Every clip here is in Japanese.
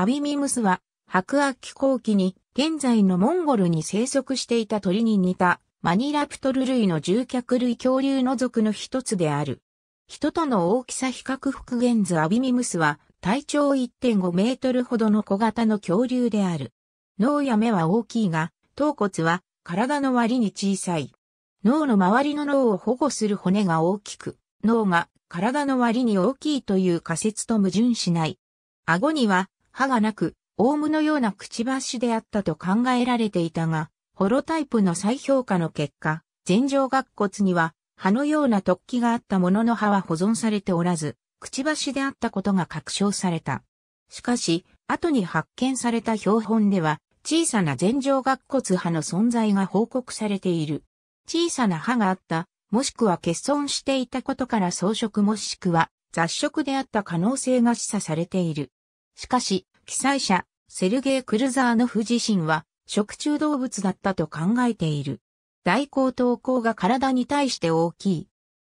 アビミムスは白亜紀後期に現在のモンゴルに生息していた鳥に似たマニラプトル類の獣脚類恐竜の属の一つである。人との大きさ比較復元図アビミムスは体長1.5メートルほどの小型の恐竜である。脳や目は大きいが、頭骨は体の割に小さい。脳の周りの脳を保護する骨が大きく、脳が体の割に大きいという仮説と矛盾しない。顎には歯がなく、オウムのようなくちばしであったと考えられていたが、ホロタイプの再評価の結果、前上顎骨には歯のような突起があったものの歯は保存されておらず、くちばしであったことが確証された。しかし、後に発見された標本では、小さな前上顎骨歯の存在が報告されている。小さな歯があった、もしくは欠損していたことから装飾もしくは雑食であった可能性が示唆されている。しかし、記載者、セルゲイ・クルザーノフ自身は、食中動物だったと考えている。大高等高が体に対して大きい。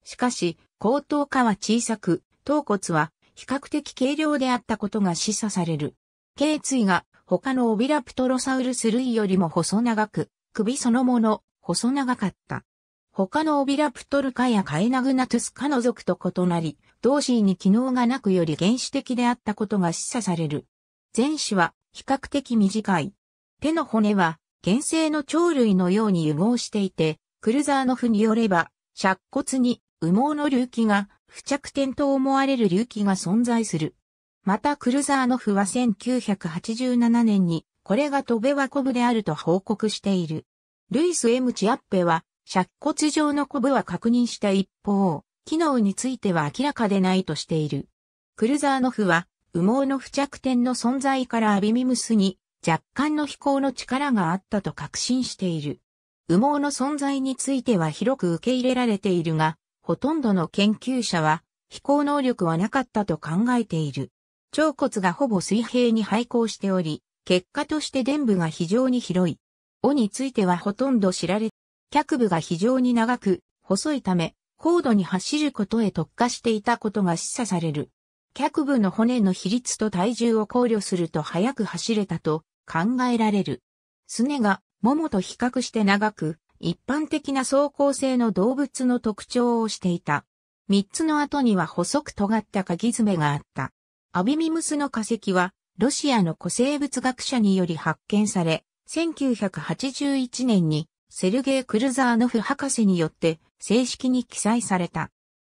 しかし、高等下は小さく、頭骨は比較的軽量であったことが示唆される。頸椎が他のオビラプトロサウルス類よりも細長く、首そのもの、細長かった。他のオビラプトル科やカエナグナトゥス科の属と異なり、同詞に機能がなくより原始的であったことが示唆される。前肢は比較的短い。手の骨は原生の鳥類のように融合していて、クルザーノフによれば、尺骨に羽毛の隆起が付着点と思われる隆起が存在する。またクルザーノフは1987年にこれがトベワコブであると報告している。ルイス・エムチアッペは、尺骨状のコブは確認した一方、機能については明らかでないとしている。クルザーノフは、羽毛の付着点の存在からアビミムスに若干の飛行の力があったと確信している。羽毛の存在については広く受け入れられているが、ほとんどの研究者は飛行能力はなかったと考えている。腸骨がほぼ水平に廃校しており、結果として伝部が非常に広い。尾についてはほとんど知られ、脚部が非常に長く、細いため、高度に走ることへ特化していたことが示唆される。脚部の骨の比率と体重を考慮すると速く走れたと考えられる。すねが、桃と比較して長く、一般的な走行性の動物の特徴をしていた。三つの後には細く尖った鍵爪があった。アビミムスの化石は、ロシアの古生物学者により発見され、1981年にセルゲイ・クルザーノフ博士によって正式に記載された。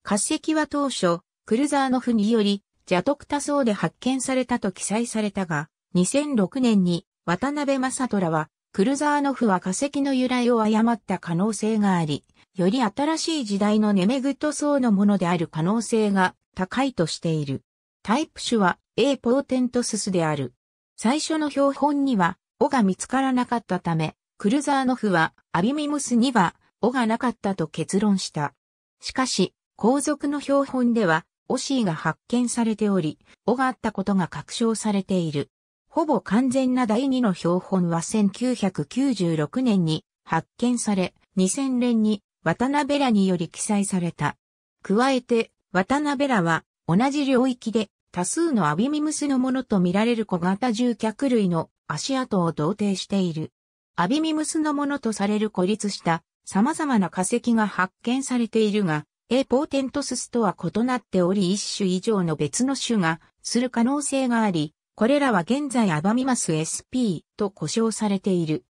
滑石は当初、クルザーノフにより、ジャトクタ層で発見されたと記載されたが、2006年に渡辺正虎は、クルザーノフは化石の由来を誤った可能性があり、より新しい時代のネメグッド層のものである可能性が高いとしている。タイプ種は A ポーテントススである。最初の標本には、尾が見つからなかったため、クルザーノフはアビミムスには尾がなかったと結論した。しかし、皇族の標本では、オシーが発見されており、尾があったことが確証されている。ほぼ完全な第二の標本は1996年に発見され、2000年に渡辺らにより記載された。加えて、渡辺らは同じ領域で多数のアビミムスのものとみられる小型獣脚類の足跡を同定している。アビミムスのものとされる孤立した様々な化石が発見されているが、エポーテントススとは異なっており一種以上の別の種がする可能性があり、これらは現在アバミマス SP と呼称されている。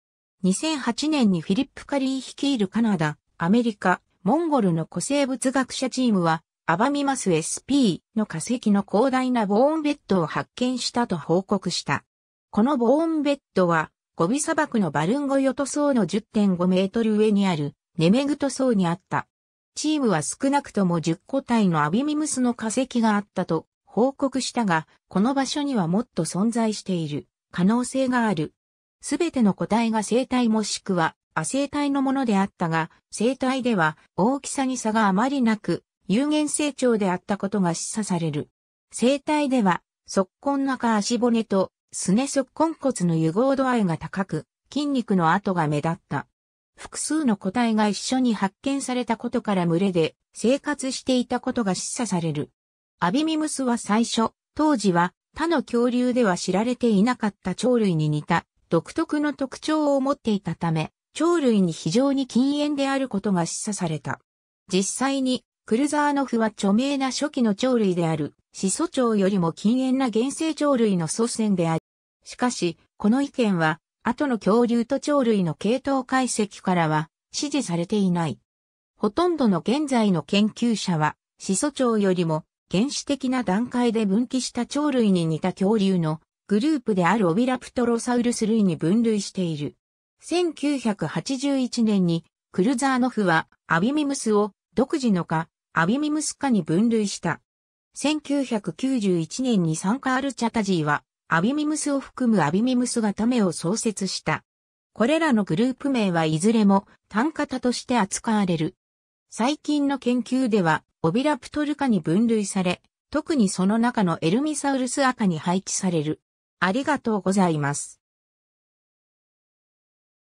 2008年にフィリップ・カリー率いるカナダ、アメリカ、モンゴルの古生物学者チームは、アバミマス SP の化石の広大なボーンベッドを発見したと報告した。このボーンベッドは、ゴビ砂漠のバルンゴヨト層の10.5メートル上にあるネメグト層にあった。チームは少なくとも10個体のアビミムスの化石があったと報告したが、この場所にはもっと存在している可能性がある。すべての個体が生体もしくは亜生体のものであったが、生体では大きさに差があまりなく、有限成長であったことが示唆される。生体では、側根中足骨とすね足根骨の融合度合いが高く、筋肉の跡が目立った。複数の個体が一緒に発見されたことから群れで生活していたことが示唆される。アビミムスは最初、当時は他の恐竜では知られていなかった鳥類に似た独特の特徴を持っていたため、鳥類に非常に禁煙であることが示唆された。実際に、クルザーノフは著名な初期の鳥類である始祖鳥よりも禁煙な原生鳥類の祖先である。しかし、この意見は、後の恐竜と鳥類の系統解析からは支持されていない。ほとんどの現在の研究者は、始祖鳥よりも原始的な段階で分岐した鳥類に似た恐竜のグループであるオビラプトロサウルス類に分類している。1981年にクルザーノフはアビミムスを独自のかアビミムス科に分類した。1991年に参加アル・チャタジーは、アビミムスを含むアビミムスがためを創設した。これらのグループ名はいずれも単型として扱われる。最近の研究では、オビラプトル科に分類され、特にその中のエルミサウルス赤に配置される。ありがとうございます。